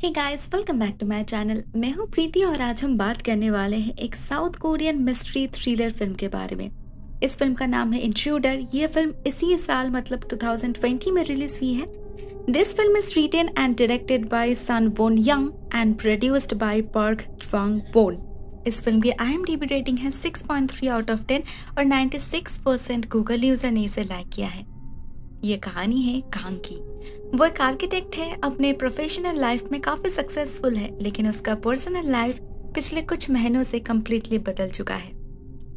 hey guys welcome back to my channel मैं हूं प्रीति और आज हम बात करने वाले हैं एक South Korean mystery thriller film के बारे में इस फिल्म का नाम है इंट्रूडर ये फिल्म इसी साल मतलब 2020 में रिलीज हुई है this film is written and directed by Son Won Young and produced by Park Kwang Won इस फिल्म की आई रेटिंग है 6.3 आउट ऑफ 10 और 96% गूगल यूजर ने इसे लाइक किया है ये कहानी है कांग की वो एक आर्किटेक्ट है अपने प्रोफेशनल लाइफ में काफ़ी सक्सेसफुल है लेकिन उसका पर्सनल लाइफ पिछले कुछ महीनों से कम्प्लीटली बदल चुका है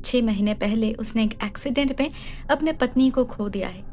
छह महीने पहले उसने एक एक्सीडेंट में अपने पत्नी को खो दिया है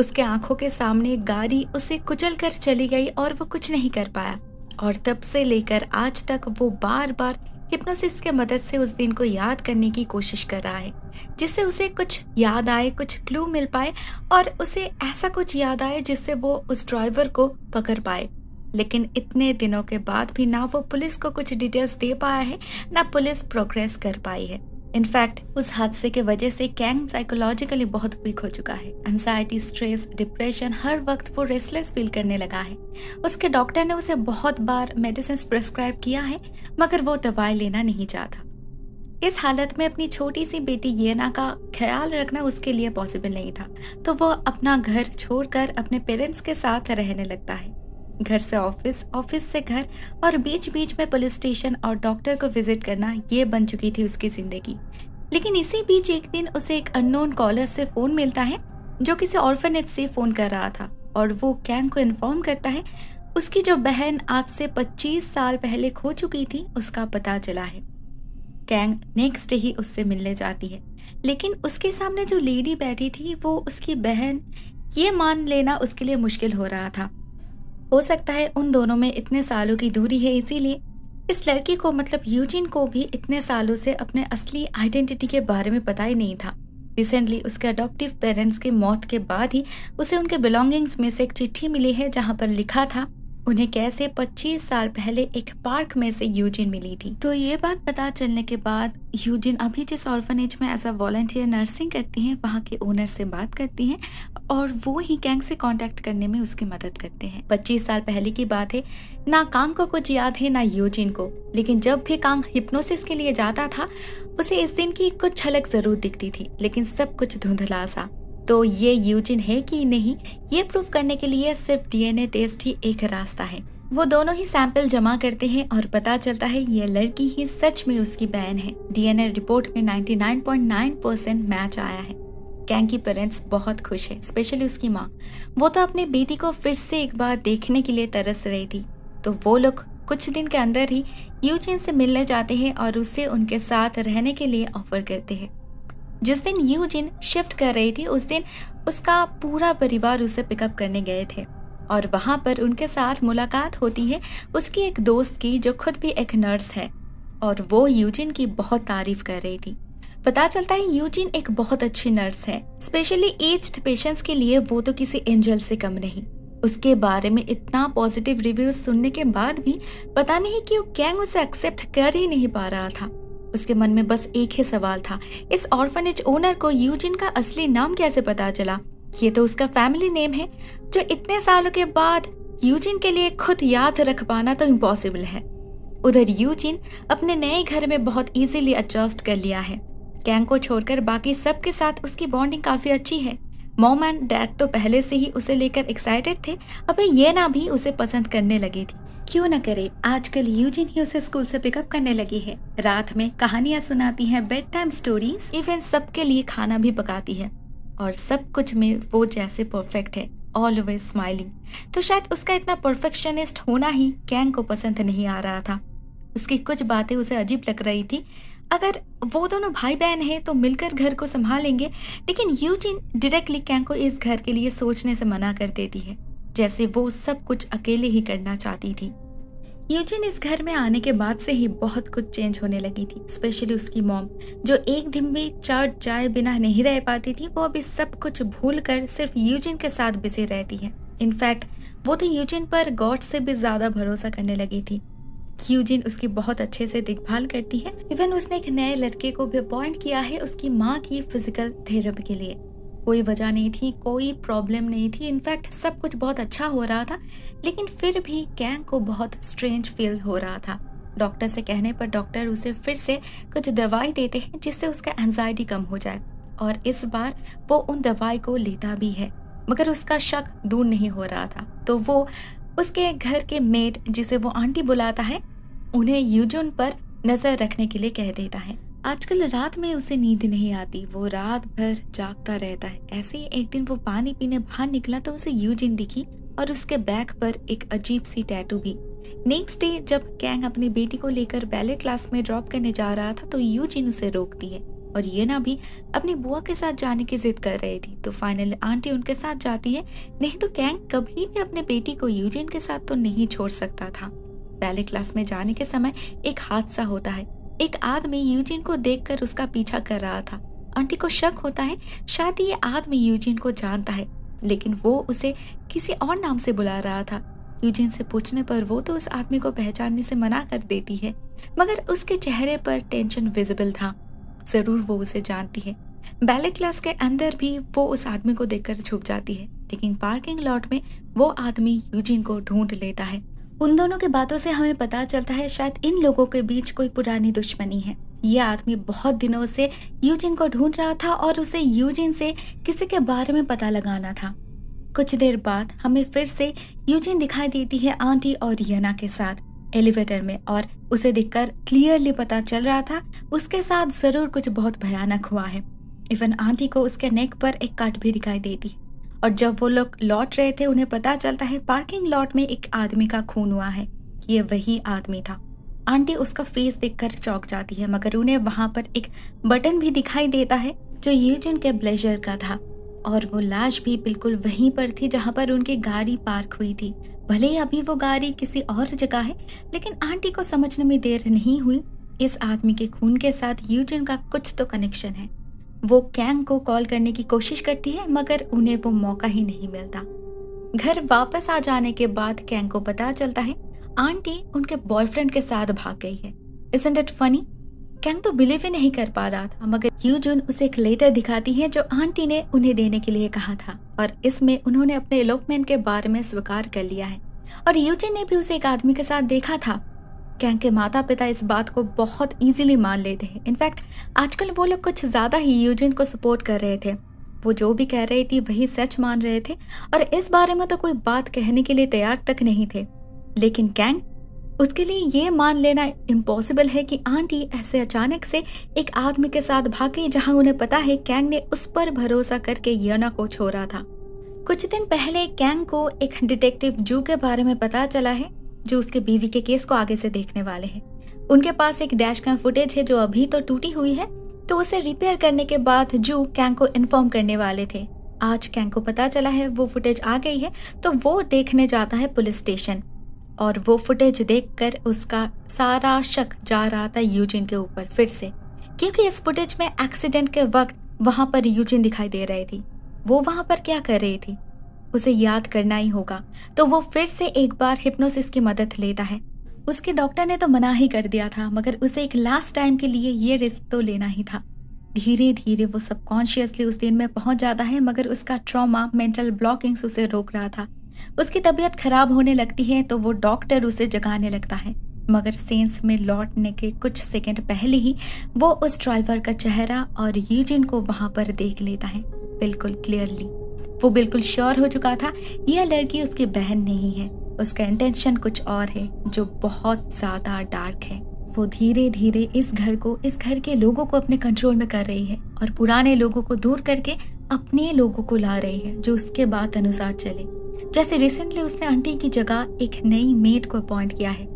उसके आंखों के सामने गाड़ी उसे कुचल कर चली गई और वो कुछ नहीं कर पाया और तब से लेकर आज तक वो बार बार हिप्नोसिस के मदद से उस दिन को याद करने की कोशिश कर रहा है जिससे उसे कुछ याद आए कुछ क्लू मिल पाए और उसे ऐसा कुछ याद आए जिससे वो उस ड्राइवर को पकड़ पाए लेकिन इतने दिनों के बाद भी ना वो पुलिस को कुछ डिटेल्स दे पाया है ना पुलिस प्रोग्रेस कर पाई है इनफैक्ट उस हादसे के वजह से कैंग साइकोलॉजिकली बहुत वीक हो चुका है एनजाइटी स्ट्रेस डिप्रेशन हर वक्त वो रेस्टलेस फील करने लगा है उसके डॉक्टर ने उसे बहुत बार मेडिसिन प्रेस्क्राइब किया है मगर वो दवाई लेना नहीं चाहता इस हालत में अपनी छोटी सी बेटी येना का ख्याल रखना उसके लिए पॉसिबल नहीं था तो वो अपना घर छोड़कर अपने पेरेंट्स के साथ रहने लगता है घर से ऑफिस ऑफिस से घर और बीच बीच में पुलिस स्टेशन और डॉक्टर को विजिट करना ये बन चुकी थी उसकी ज़िंदगी लेकिन इसी बीच एक दिन उसे एक अननोन कॉलर से फ़ोन मिलता है जो किसी ऑर्फेनेज से फ़ोन कर रहा था और वो कैंग को इन्फॉर्म करता है उसकी जो बहन आज से 25 साल पहले खो चुकी थी उसका पता चला है कैंग नेक्स्ट ही उससे मिलने जाती है लेकिन उसके सामने जो लेडी बैठी थी वो उसकी बहन ये मान लेना उसके लिए मुश्किल हो रहा था हो सकता है उन दोनों में इतने सालों की दूरी है इसीलिए इस लड़की को मतलब यूजिन को भी इतने सालों से अपने असली आइडेंटिटी के बारे में पता ही नहीं था रिसेंटली उसके अडोप्टिव पेरेंट्स की मौत के बाद ही उसे उनके बिलोंगिंग्स में से एक चिट्ठी मिली है जहाँ पर लिखा था उन्हें कैसे 25 साल पहले एक पार्क में से यूजिन मिली थी तो ये बात पता चलने के बाद यूजिन अभी जिस ऑर्फनेज में एज अ वॉल्टियर नर्सिंग करती हैं वहाँ के ओनर से बात करती हैं और वो ही गैंग से कांटेक्ट करने में उसकी मदद करते हैं 25 साल पहले की बात है ना कांग को कुछ याद है ना यूजिन को लेकिन जब भी कांग हिप्नोसिस के लिए जाता था उसे इस दिन की कुछ झलक जरूर दिखती थी लेकिन सब कुछ धुंधला सा तो ये यूजिन है कि नहीं ये प्रूफ करने के लिए सिर्फ डीएनए टेस्ट ही एक रास्ता है वो दोनों ही सैंपल जमा करते हैं और पता चलता है ये लड़की ही सच में उसकी बहन है डीएनए रिपोर्ट में 99.9 परसेंट मैच आया है कैंग की पेरेंट्स बहुत खुश है स्पेशली उसकी माँ वो तो अपनी बेटी को फिर से एक बार देखने के लिए तरस रही थी तो वो लोग कुछ दिन के अंदर ही यूचिन से मिलने जाते हैं और उससे उनके साथ रहने के लिए ऑफर करते हैं जिस दिन यूजिन शिफ्ट कर रही थी उस दिन उसका पूरा परिवार उसे पिकअप करने गए थे और वहाँ पर उनके साथ मुलाकात होती है उसकी एक दोस्त की जो खुद भी एक नर्स है और वो यूजिन की बहुत तारीफ कर रही थी पता चलता है यूजिन एक बहुत अच्छी नर्स है स्पेशली एज्ड पेशेंट्स के लिए वो तो किसी एंजल से कम नहीं उसके बारे में इतना पॉजिटिव रिव्यूज सुनने के बाद भी पता नहीं क्यों गैंग उसे एक्सेप्ट कर ही नहीं पा रहा था उसके मन में बस एक ही सवाल था इस ऑर्फनेज ओनर को यूजिन का असली नाम कैसे पता चला ये तो उसका फैमिली नेम है जो इतने सालों के बाद यूजिन के लिए खुद याद रख पाना तो इम्पॉसिबल है उधर यूजिन अपने नए घर में बहुत इजीली एडजस्ट कर लिया है कैंग को छोड़कर बाकी सब के साथ उसकी बॉन्डिंग काफ़ी अच्छी है मोम एंड डैड तो पहले से ही उसे लेकर एक्साइटेड थे अब ये ना भी उसे पसंद करने लगी थी क्यों न करे आजकल यूजिन ही उसे स्कूल से पिकअप करने लगी है रात में कहानियाँ सुनाती है बेड टाइम स्टोरीज इवन सबके लिए खाना भी पकाती है और सब कुछ में वो जैसे परफेक्ट है ऑलवेज स्माइलिंग तो शायद उसका इतना परफेक्शनिस्ट होना ही कैंग को पसंद नहीं आ रहा था उसकी कुछ बातें उसे अजीब लग रही थी अगर वो दोनों भाई बहन हैं तो मिलकर घर को संभालेंगे लेकिन यूजिन डायरेक्टली कैंग को इस घर के लिए सोचने से मना कर देती है जैसे वो सब कुछ अकेले ही करना चाहती थी यूजिन इस घर में आने के बाद से ही बहुत कुछ चेंज होने लगी थी स्पेशली उसकी मॉम जो एक दिन भी चाट जाए बिना नहीं रह पाती थी वो अभी सब कुछ भूल कर सिर्फ यूजिन के साथ बिजी रहती है इनफैक्ट वो तो यूजिन पर गॉड से भी ज़्यादा भरोसा करने लगी थी यूजिन उसकी बहुत अच्छे से देखभाल करती है इवन उसने एक नए लड़के को भी अपॉइंट किया है उसकी माँ की फिजिकल थेरेपी के लिए कोई वजह नहीं थी कोई प्रॉब्लम नहीं थी इनफैक्ट सब कुछ बहुत अच्छा हो रहा था लेकिन फिर भी कैंग को बहुत स्ट्रेंज फील हो रहा था डॉक्टर से कहने पर डॉक्टर उसे फिर से कुछ दवाई देते हैं जिससे उसका एनजाइटी कम हो जाए और इस बार वो उन दवाई को लेता भी है मगर उसका शक दूर नहीं हो रहा था तो वो उसके घर के मेट जिसे वो आंटी बुलाता है उन्हें यूजन पर नज़र रखने के लिए कह देता है आजकल रात में उसे नींद नहीं आती वो रात भर जागता रहता है ऐसे ही एक दिन वो पानी पीने बाहर निकला तो उसे यूजिन दिखी और उसके बैक पर एक अजीब सी टैटू भी नेक्स्ट डे जब कैंग अपनी बेटी को लेकर बैले क्लास में ड्रॉप करने जा रहा था तो यूजिन उसे रोकती है और ये ना भी अपनी बुआ के साथ जाने की जिद कर रही थी तो फाइनल आंटी उनके साथ जाती है नहीं तो कैंग कभी भी अपने बेटी को यूजिन के साथ तो नहीं छोड़ सकता था पहले क्लास में जाने के समय एक हादसा होता है एक आदमी यूजिन को देखकर उसका पीछा कर रहा था आंटी को शक होता है शायद ये आदमी यूजिन को जानता है लेकिन वो उसे किसी और नाम से बुला रहा था यूजिन से पूछने पर वो तो उस आदमी को पहचानने से मना कर देती है मगर उसके चेहरे पर टेंशन विजिबल था जरूर वो उसे जानती है बैले क्लास के अंदर भी वो उस आदमी को देखकर छुप जाती है लेकिन पार्किंग लॉट में वो आदमी यूजिन को ढूंढ लेता है उन दोनों के बातों से हमें पता चलता है शायद इन लोगों के बीच कोई पुरानी दुश्मनी है ये आदमी बहुत दिनों से यूजिन को ढूंढ रहा था और उसे यूजिन से किसी के बारे में पता लगाना था कुछ देर बाद हमें फिर से यूजिन दिखाई देती है आंटी और यना के साथ एलिवेटर में और उसे देखकर क्लियरली पता चल रहा था उसके साथ जरूर कुछ बहुत भयानक हुआ है इवन आंटी को उसके नेक पर एक कट भी दिखाई देती है और जब वो लोग लौट रहे थे उन्हें पता चलता है पार्किंग लॉट में एक आदमी का खून हुआ है ये वही आदमी था आंटी उसका फेस देखकर चौंक जाती है मगर उन्हें वहां पर एक बटन भी दिखाई देता है जो यूजन के ब्लेजर का था और वो लाश भी बिल्कुल वहीं पर थी जहां पर उनकी गाड़ी पार्क हुई थी भले ही अभी वो गाड़ी किसी और जगह है लेकिन आंटी को समझने में देर नहीं हुई इस आदमी के खून के साथ यूजन का कुछ तो कनेक्शन है वो कैंग को कॉल करने की कोशिश करती है मगर उन्हें वो मौका ही नहीं मिलता घर वापस आ जाने के बाद कैंग को पता चलता है आंटी उनके बॉयफ्रेंड के साथ भाग गई है इजेंट इट फनी कैंग तो बिलीव ही नहीं कर पा रहा था मगर यू जून उसे एक लेटर दिखाती है जो आंटी ने उन्हें देने के लिए कहा था और इसमें उन्होंने अपने एलोपमेंट के बारे में स्वीकार कर लिया है और यूजिन ने भी उसे एक आदमी के साथ देखा था गैंग के माता पिता इस बात को बहुत ईजिली मान लेते हैं इनफैक्ट आजकल वो लोग कुछ ज़्यादा ही यूजिन को सपोर्ट कर रहे थे वो जो भी कह रही थी वही सच मान रहे थे और इस बारे में तो कोई बात कहने के लिए तैयार तक नहीं थे लेकिन गैंग उसके लिए ये मान लेना इम्पॉसिबल है कि आंटी ऐसे अचानक से एक आदमी के साथ भाग गई जहां उन्हें पता है कैंग ने उस पर भरोसा करके यना को छोड़ा था कुछ दिन पहले कैंग को एक डिटेक्टिव जू के बारे में पता चला है जो उसके बीवी के केस को आगे से देखने वाले हैं उनके पास एक डैश कैम फुटेज है जो अभी तो टूटी हुई है तो उसे रिपेयर करने के बाद जू कैंग को इन्फॉर्म करने वाले थे आज कैंग को पता चला है वो फुटेज आ गई है तो वो देखने जाता है पुलिस स्टेशन और वो फुटेज देखकर उसका सारा शक जा रहा था यूजिन के ऊपर फिर से क्योंकि इस फुटेज में एक्सीडेंट के वक्त वहां पर यूजिन दिखाई दे रही थी वो वहां पर क्या कर रही थी उसे याद करना ही होगा तो वो फिर से एक बार हिप्नोसिस की मदद लेता है उसके डॉक्टर ने तो मना ही कर दिया था मगर उसे एक लास्ट टाइम के लिए ये रिस्क तो लेना ही था धीरे धीरे वो सबकॉन्शियसली उस दिन में पहुंच जाता है मगर उसका ट्रॉमा मेंटल ब्लॉकिंग्स उसे रोक रहा था उसकी तबीयत खराब होने लगती है तो वो डॉक्टर उसे जगाने लगता है मगर सेंस में लौटने के कुछ सेकंड पहले ही वो उस ड्राइवर का चेहरा और यूजिन को वहां पर देख लेता है बिल्कुल क्लियरली वो बिल्कुल श्योर हो चुका था यह लड़की उसकी बहन नहीं है उसका इंटेंशन कुछ और है जो बहुत ज़्यादा डार्क है वो धीरे धीरे इस घर को इस घर के लोगों को अपने कंट्रोल में कर रही है और पुराने लोगों को दूर करके अपने लोगों को ला रही है जो उसके बात अनुसार चले जैसे रिसेंटली उसने आंटी की जगह एक नई मेड को अपॉइंट किया है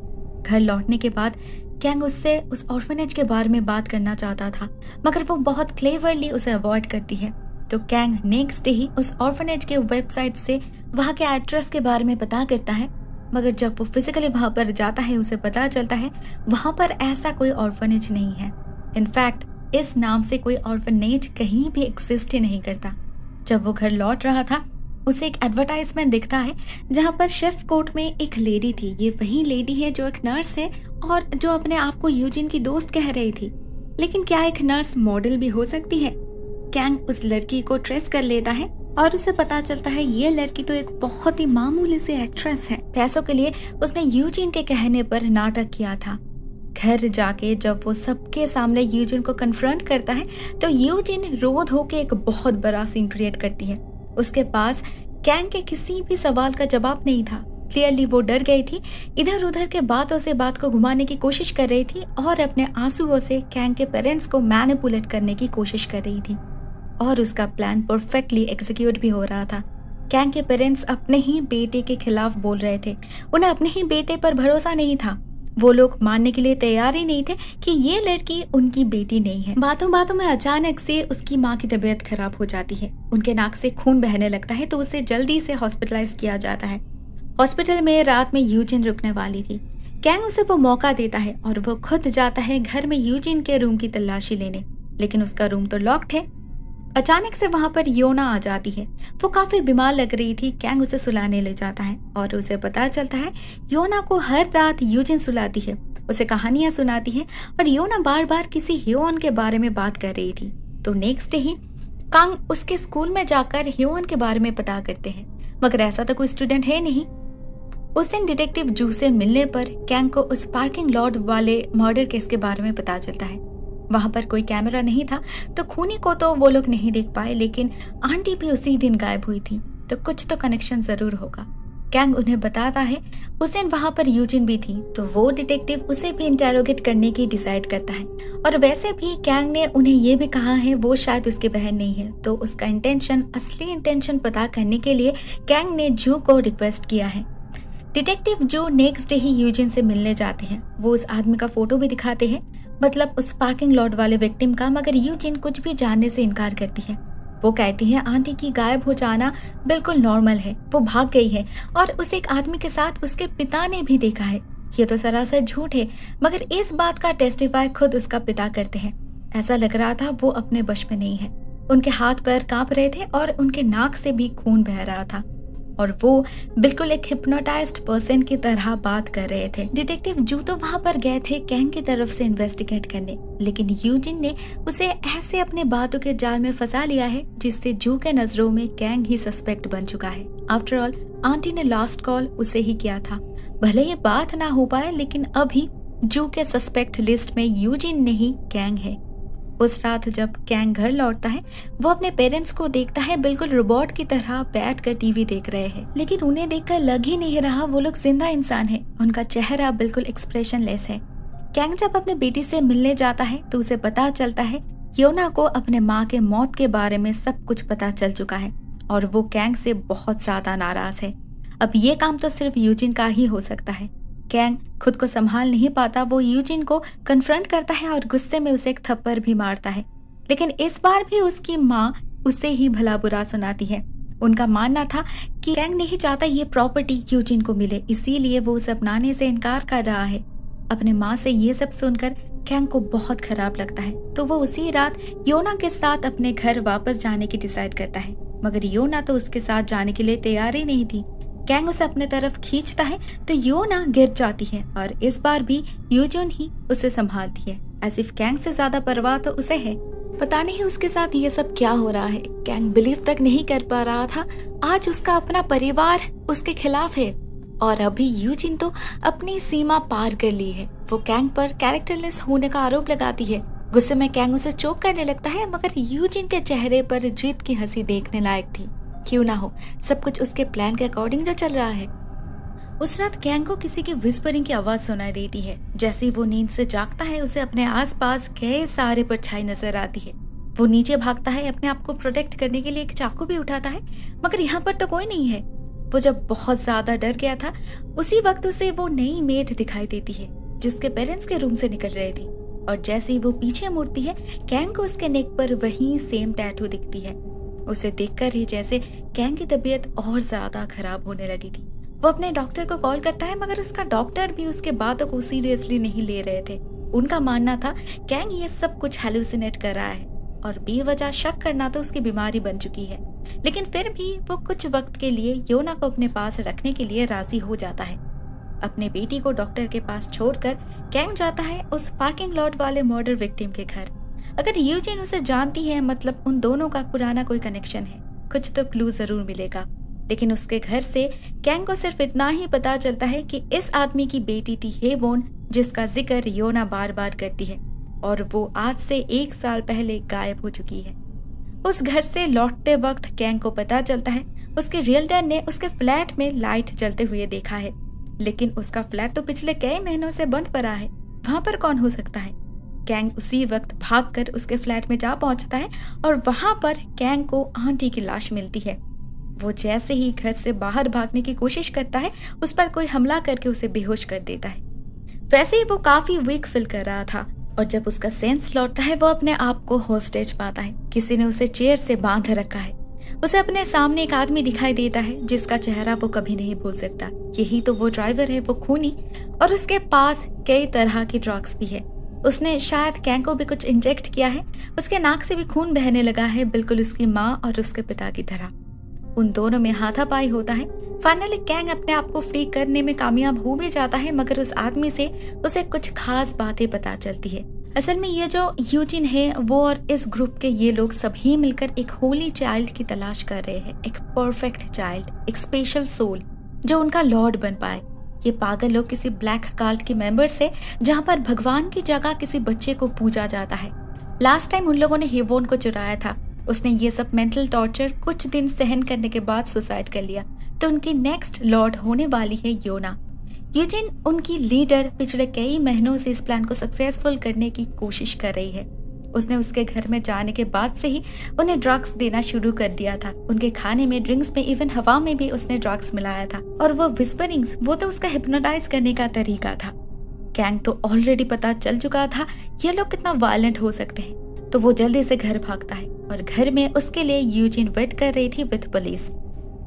घर लौटने के बाद कैंग उससे उस ऑर्फनेज के बारे में बात करना चाहता था मगर वो बहुत क्लेवरली उसे अवॉइड करती है तो कैंग नेक्स्ट डे ही उस ऑर्फनेज के वेबसाइट से वहाँ के एड्रेस के बारे में पता करता है मगर जब वो फिजिकली वहाँ पर जाता है उसे पता चलता है वहाँ पर ऐसा कोई ऑर्फनेज नहीं है इनफैक्ट इस नाम से कोई ऑर्फनेज कहीं भी एग्जिस्ट ही नहीं करता जब वो घर लौट रहा था उसे एक एडवर्टाइजमेंट दिखता है जहाँ पर शेफ कोर्ट में एक लेडी थी ये वही लेडी है जो एक नर्स है और जो अपने आप को यूजिन की दोस्त कह रही थी लेकिन क्या एक नर्स मॉडल भी हो सकती है कैंग उस लड़की को ट्रेस कर लेता है और उसे पता चलता है ये लड़की तो एक बहुत ही मामूली सी एक्ट्रेस है पैसों के लिए उसने यूजिन के कहने पर नाटक किया था घर जाके जब वो सबके सामने यूजिन को कन्फ्रंट करता है तो यूजिन रोध होके एक बहुत बड़ा सीन क्रिएट करती है उसके पास कैंग के किसी भी सवाल का जवाब नहीं था क्लियरली वो डर गई थी इधर उधर के बातों से बात को घुमाने की कोशिश कर रही थी और अपने आंसुओं से कैंग के पेरेंट्स को मैनिपुलेट करने की कोशिश कर रही थी और उसका प्लान परफेक्टली एग्जीक्यूट भी हो रहा था कैंग के पेरेंट्स अपने ही बेटे के खिलाफ बोल रहे थे उन्हें अपने ही बेटे पर भरोसा नहीं था वो लोग मानने के लिए तैयार ही नहीं थे कि ये लड़की उनकी बेटी नहीं है बातों बातों में अचानक से उसकी माँ की तबीयत खराब हो जाती है उनके नाक से खून बहने लगता है तो उसे जल्दी से हॉस्पिटलाइज किया जाता है हॉस्पिटल में रात में यूजिन रुकने वाली थी कैंग उसे वो मौका देता है और वो खुद जाता है घर में यूजिन के रूम की तलाशी लेने लेकिन उसका रूम तो लॉक्ड है अचानक से वहां पर योना आ जाती है वो काफ़ी बीमार लग रही थी कैंग उसे सुलाने ले जाता है और उसे पता चलता है योना को हर रात यूजिन सुलाती है उसे कहानियां सुनाती है और योना बार बार किसी ह्योन के बारे में बात कर रही थी तो नेक्स्ट डे ही कांग उसके स्कूल में जाकर ह्योन के बारे में पता करते हैं मगर ऐसा तो कोई स्टूडेंट है नहीं उस दिन डिटेक्टिव जू से मिलने पर कैंग को उस पार्किंग लॉट वाले मर्डर केस के बारे में पता चलता है वहाँ पर कोई कैमरा नहीं था तो खूनी को तो वो लोग नहीं देख पाए लेकिन आंटी भी उसी दिन गायब हुई थी तो कुछ तो कनेक्शन ज़रूर होगा कैंग उन्हें बताता है उस दिन वहाँ पर यूजिन भी थी तो वो डिटेक्टिव उसे भी इंटेरोगेट करने की डिसाइड करता है और वैसे भी कैंग ने उन्हें ये भी कहा है वो शायद उसकी बहन नहीं है तो उसका इंटेंशन असली इंटेंशन पता करने के लिए कैंग ने जू को रिक्वेस्ट किया है डिटेक्टिव जो नेक्स्ट डे ही यूजिन से मिलने जाते हैं वो उस आदमी का फोटो भी दिखाते हैं मतलब उस पार्किंग लॉट वाले विक्टिम का मगर यूजिन कुछ भी जानने से इनकार करती है वो कहती है आंटी की गायब हो जाना बिल्कुल नॉर्मल है वो भाग गई है और उस एक आदमी के साथ उसके पिता ने भी देखा है ये तो सरासर झूठ है मगर इस बात का टेस्टिफाई खुद उसका पिता करते हैं ऐसा लग रहा था वो अपने बश में नहीं है उनके हाथ पैर कांप रहे थे और उनके नाक से भी खून बह रहा था और वो बिल्कुल एक हिप्नोटाइज्ड पर्सन की तरह बात कर रहे थे डिटेक्टिव जू तो वहाँ पर गए थे कैंग की तरफ से इन्वेस्टिगेट करने लेकिन यूजिन ने उसे ऐसे अपने बातों के जाल में फंसा लिया है जिससे जू के नजरों में कैंग ही सस्पेक्ट बन चुका है आफ्टर ऑल आंटी ने लास्ट कॉल उसे ही किया था भले ये बात ना हो पाए लेकिन अभी जू के सस्पेक्ट लिस्ट में यूजिन नहीं कैंग है उस रात जब कैंग घर लौटता है वो अपने पेरेंट्स को देखता है बिल्कुल रोबोट की तरह बैठ कर टीवी देख रहे हैं लेकिन उन्हें देखकर लग ही नहीं रहा वो लोग जिंदा इंसान है उनका चेहरा बिल्कुल लेस है कैंग जब अपने बेटी से मिलने जाता है तो उसे पता चलता है योना को अपने माँ के मौत के बारे में सब कुछ पता चल चुका है और वो कैंग से बहुत ज्यादा नाराज है अब ये काम तो सिर्फ यूजिन का ही हो सकता है कैंग खुद को संभाल नहीं पाता वो यूजिन को कन्फ्रंट करता है और गुस्से में उसे एक थप्पड़ भी मारता है लेकिन इस बार भी उसकी माँ उसे ही भला बुरा सुनाती है उनका मानना था कि कैंग नहीं चाहता ये प्रॉपर्टी यूजिन को मिले इसीलिए वो उसे अपनाने से इनकार कर रहा है अपने माँ से ये सब सुनकर कैंग को बहुत खराब लगता है तो वो उसी रात योना के साथ अपने घर वापस जाने की डिसाइड करता है मगर योना तो उसके साथ जाने के लिए तैयार ही नहीं थी कैंग उसे अपने तरफ खींचता है तो योना गिर जाती है और इस बार भी यूजुन ही उसे संभालती है इफ कैंग से ज्यादा परवाह तो उसे है पता नहीं उसके साथ ये सब क्या हो रहा है कैंग बिलीव तक नहीं कर पा रहा था आज उसका अपना परिवार उसके खिलाफ है और अभी यूजिन तो अपनी सीमा पार कर ली है वो कैंग पर कैरेक्टरलेस होने का आरोप लगाती है गुस्से में कैंग उसे चोक करने लगता है मगर यूजिन के चेहरे पर जीत की हंसी देखने लायक थी क्यों ना हो सब कुछ उसके प्लान के अकॉर्डिंग जो चल रहा है उस रात गैंग को किसी के विस्परिंग की आवाज सुनाई देती है जैसे ही वो नींद से जागता है उसे अपने आसपास कई सारे परछाई नजर आती है वो नीचे भागता है अपने आप को प्रोटेक्ट करने के लिए एक चाकू भी उठाता है मगर यहाँ पर तो कोई नहीं है वो जब बहुत ज्यादा डर गया था उसी वक्त उसे वो नई मेट दिखाई देती है जिसके पेरेंट्स के रूम से निकल रही थी और जैसे ही वो पीछे मुड़ती है कैंग को उसके नेक पर वही सेम टैटू दिखती है उसे देखकर ही जैसे कैंग की तबीयत और ज्यादा खराब होने लगी थी वो अपने डॉक्टर को कॉल करता है मगर उसका डॉक्टर भी उसके बातों को सीरियसली नहीं ले रहे थे उनका मानना था कैंग ये सब कुछ हेलुसिनेट कर रहा है और बेवजह शक करना तो उसकी बीमारी बन चुकी है लेकिन फिर भी वो कुछ वक्त के लिए योना को अपने पास रखने के लिए राजी हो जाता है अपने बेटी को डॉक्टर के पास छोड़कर कैंग जाता है उस पार्किंग लॉट वाले मर्डर विक्टिम के घर अगर यूजेन उसे जानती है मतलब उन दोनों का पुराना कोई कनेक्शन है कुछ तो क्लू जरूर मिलेगा लेकिन उसके घर से कैंग को सिर्फ इतना ही पता चलता है कि इस आदमी की बेटी थी हेवोन जिसका जिक्र योना बार बार करती है और वो आज से एक साल पहले गायब हो चुकी है उस घर से लौटते वक्त कैंग को पता चलता है उसके रियल डैन ने उसके फ्लैट में लाइट जलते हुए देखा है लेकिन उसका फ्लैट तो पिछले कई महीनों से बंद पड़ा है वहां पर कौन हो सकता है गैंग उसी वक्त भागकर उसके फ्लैट में जा पहुंचता है और वहां पर गैंग को आंटी की लाश मिलती है वो जैसे ही घर से बाहर भागने की कोशिश करता है उस पर कोई हमला करके उसे बेहोश कर देता है वैसे ही वो काफी वीक फील कर रहा था और जब उसका सेंस लौटता है वो अपने आप को होस्टेज पाता है किसी ने उसे चेयर से बांध रखा है उसे अपने सामने एक आदमी दिखाई देता है जिसका चेहरा वो कभी नहीं भूल सकता यही तो वो ड्राइवर है वो खूनी और उसके पास कई तरह की ड्रग्स भी है उसने शायद कैंग को भी कुछ इंजेक्ट किया है उसके नाक से भी खून बहने लगा है बिल्कुल उसकी माँ और उसके पिता की तरह उन दोनों में हाथापाई होता है फाइनली कैंग अपने आप को फ्री करने में कामयाब हो भी जाता है मगर उस आदमी से उसे कुछ खास बातें पता चलती है असल में ये जो यूजिन है वो और इस ग्रुप के ये लोग सभी मिलकर एक होली चाइल्ड की तलाश कर रहे हैं एक परफेक्ट चाइल्ड एक स्पेशल सोल जो उनका लॉर्ड बन पाए ये पागल लोग किसी ब्लैक कार्ड के मेंबर से जहाँ पर भगवान की जगह किसी बच्चे को पूजा जाता है लास्ट टाइम उन लोगों ने हिवोन को चुराया था उसने ये सब मेंटल टॉर्चर कुछ दिन सहन करने के बाद सुसाइड कर लिया तो उनकी नेक्स्ट लॉर्ड होने वाली है योना यूजिन उनकी लीडर पिछले कई महीनों से इस प्लान को सक्सेसफुल करने की कोशिश कर रही है उसने उसके घर में जाने के बाद से ही उन्हें ड्रग्स देना शुरू कर दिया था उनके खाने में ड्रिंक्स में इवन हवा में भी उसने ड्रग्स मिलाया था और वो विस्परिंग्स वो तो उसका हिप्नोटाइज करने का तरीका था कैंग तो ऑलरेडी पता चल चुका था ये लोग कितना वायलेंट हो सकते हैं तो वो जल्दी से घर भागता है और घर में उसके लिए यूजिन वेट कर रही थी विद पुलिस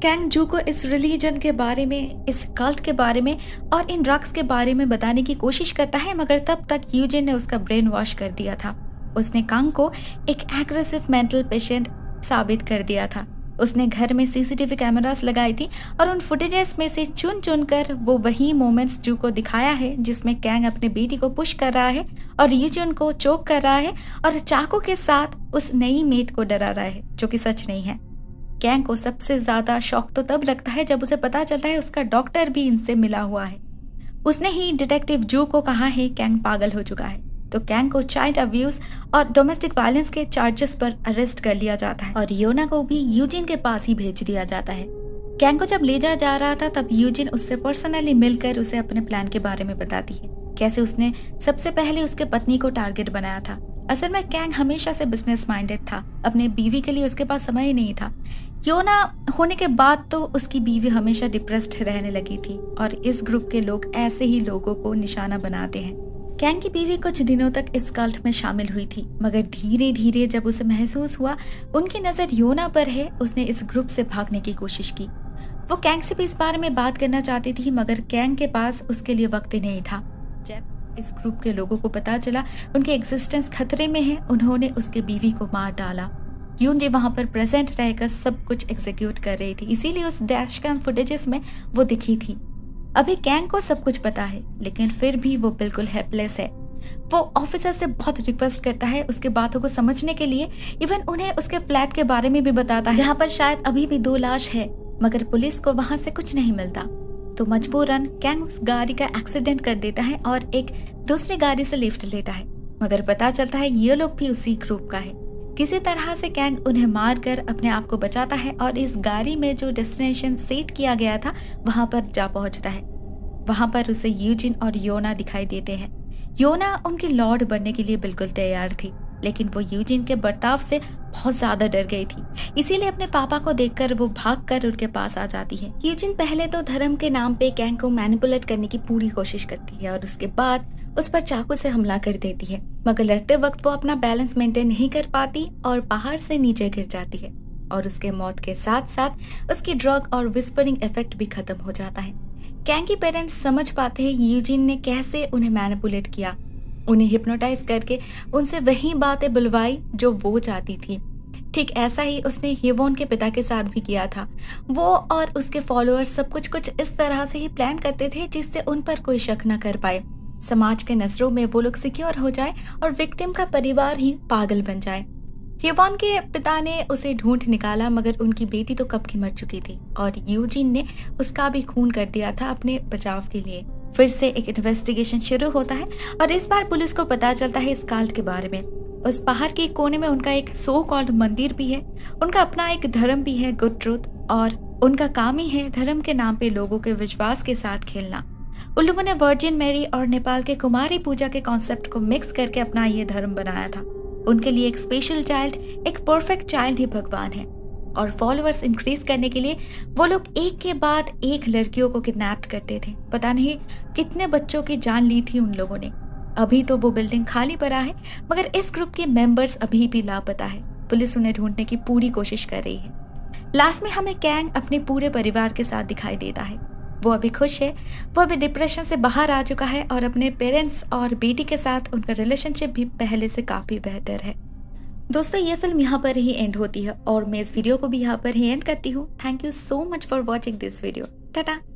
कैंग जू को इस रिलीजन के बारे में इस कल्ट के बारे में और इन ड्रग्स के बारे में बताने की कोशिश करता है मगर तब तक यूजिन ने उसका ब्रेन वॉश कर दिया था उसने कांग को एक एग्रेसिव मेंटल पेशेंट साबित कर दिया था उसने घर में सीसीटीवी कैमरास लगाई थी और उन फुटेजेस में से चुन चुन कर वो वही मोमेंट्स जू को दिखाया है जिसमें कैंग अपने बेटी को पुश कर रहा है और ये चुन को चोक कर रहा है और चाकू के साथ उस नई मेट को डरा रहा है जो कि सच नहीं है कैंग को सबसे ज्यादा शौक तो तब लगता है जब उसे पता चलता है उसका डॉक्टर भी इनसे मिला हुआ है उसने ही डिटेक्टिव जू को कहा है कैंग पागल हो चुका है तो गैंग को चाइल्ड अब्यूज और डोमेस्टिक वायलेंस के चार्जेस पर अरेस्ट कर लिया जाता है और योना को भी यूजिन के पास ही भेज दिया जाता है गैंग को जब ले जाया जा रहा था तब यूजिन उससे पर्सनली मिलकर उसे अपने प्लान के बारे में बताती है कैसे उसने सबसे पहले उसके पत्नी को टारगेट बनाया था असल में कैंग हमेशा से बिजनेस माइंडेड था अपने बीवी के लिए उसके पास समय ही नहीं था योना होने के बाद तो उसकी बीवी हमेशा डिप्रेस्ड रहने लगी थी और इस ग्रुप के लोग ऐसे ही लोगों को निशाना बनाते हैं कैंग की बीवी कुछ दिनों तक इस कल्ट में शामिल हुई थी मगर धीरे धीरे जब उसे महसूस हुआ उनकी नज़र योना पर है उसने इस ग्रुप से भागने की कोशिश की वो कैंग से भी इस बारे में बात करना चाहती थी मगर कैंग के पास उसके लिए वक्त ही नहीं था जब इस ग्रुप के लोगों को पता चला उनके एग्जिस्टेंस खतरे में है उन्होंने उसके बीवी को मार डाला यून जी वहां पर प्रेजेंट रहकर सब कुछ एग्जीक्यूट कर रही थी इसीलिए उस डैश कैम फुटेजेस में वो दिखी थी अभी कैंग को सब कुछ पता है लेकिन फिर भी वो बिल्कुल हेल्पलेस है वो ऑफिसर से बहुत रिक्वेस्ट करता है उसके बातों को समझने के लिए इवन उन्हें उसके फ्लैट के बारे में भी बताता है जहाँ पर शायद अभी भी दो लाश है मगर पुलिस को वहाँ से कुछ नहीं मिलता तो मजबूरन कैंग उस गाड़ी का एक्सीडेंट कर देता है और एक दूसरी गाड़ी से लिफ्ट लेता है मगर पता चलता है ये लोग भी उसी ग्रुप का है किसी तरह से कैंग उन्हें मारकर अपने आप को बचाता है और इस गाड़ी में जो डेस्टिनेशन सेट किया गया था वहां पर जा पहुंचता है वहां पर उसे यूजिन और योना दिखाई देते हैं योना उनके लॉर्ड बनने के लिए बिल्कुल तैयार थी लेकिन वो यूजिन के बर्ताव से बहुत ज्यादा डर गई थी इसीलिए अपने पापा को देखकर वो भाग कर उनके पास आ जाती है यूजिन पहले तो धर्म के नाम पे कैंग को मैनिपुलेट करने की पूरी कोशिश करती है और उसके बाद उस पर चाकू से हमला कर देती है मगर लड़ते वक्त वो अपना बैलेंस मेंटेन नहीं कर पाती और पहाड़ से नीचे गिर जाती है और उसके मौत के साथ साथ उसकी ड्रग और विस्परिंग इफेक्ट भी खत्म हो जाता है कैंग की पेरेंट्स समझ पाते हैं यूजिन ने कैसे उन्हें मैनिपुलेट किया उन्हें हिप्नोटाइज करके उनसे वही बातें बुलवाई जो वो चाहती थी ठीक ऐसा ही उसने हिवोन के पिता के साथ भी किया था वो और उसके फॉलोअर्स सब कुछ कुछ इस तरह से ही प्लान करते थे जिससे उन पर कोई शक न कर पाए समाज के नज़रों में वो लोग सिक्योर हो जाए और विक्टिम का परिवार ही पागल बन जाए युवान के पिता ने उसे ढूंढ निकाला मगर उनकी बेटी तो कब की मर चुकी थी और यूजिन ने उसका भी खून कर दिया था अपने बचाव के लिए फिर से एक इन्वेस्टिगेशन शुरू होता है और इस बार पुलिस को पता चलता है इस काल्ट के बारे में उस पहाड़ के कोने में उनका एक सो कॉल्ड मंदिर भी है उनका अपना एक धर्म भी है गुड ट्रुथ और उनका काम ही है धर्म के नाम पे लोगों के विश्वास के साथ खेलना उल्लुओं ने वर्जिन मैरी और नेपाल के कुमारी पूजा के कॉन्सेप्ट को मिक्स करके अपना ये धर्म बनाया था उनके लिए एक स्पेशल चाइल्ड एक परफेक्ट चाइल्ड ही भगवान है और फॉलोअर्स इंक्रीज करने के लिए वो लोग एक के बाद एक लड़कियों को किडनैप करते थे पता नहीं कितने बच्चों की जान ली थी उन लोगों ने अभी तो वो बिल्डिंग खाली पड़ा है मगर इस ग्रुप के मेंबर्स अभी भी लापता है पुलिस उन्हें ढूंढने की पूरी कोशिश कर रही है लास्ट में हमें कैंग अपने पूरे परिवार के साथ दिखाई देता है वो अभी खुश है वो अभी डिप्रेशन से बाहर आ चुका है और अपने पेरेंट्स और बेटी के साथ उनका रिलेशनशिप भी पहले से काफ़ी बेहतर है दोस्तों ये फिल्म यहाँ पर ही एंड होती है और मैं इस वीडियो को भी यहाँ पर ही एंड करती हूँ thank you so much for watching this video Tata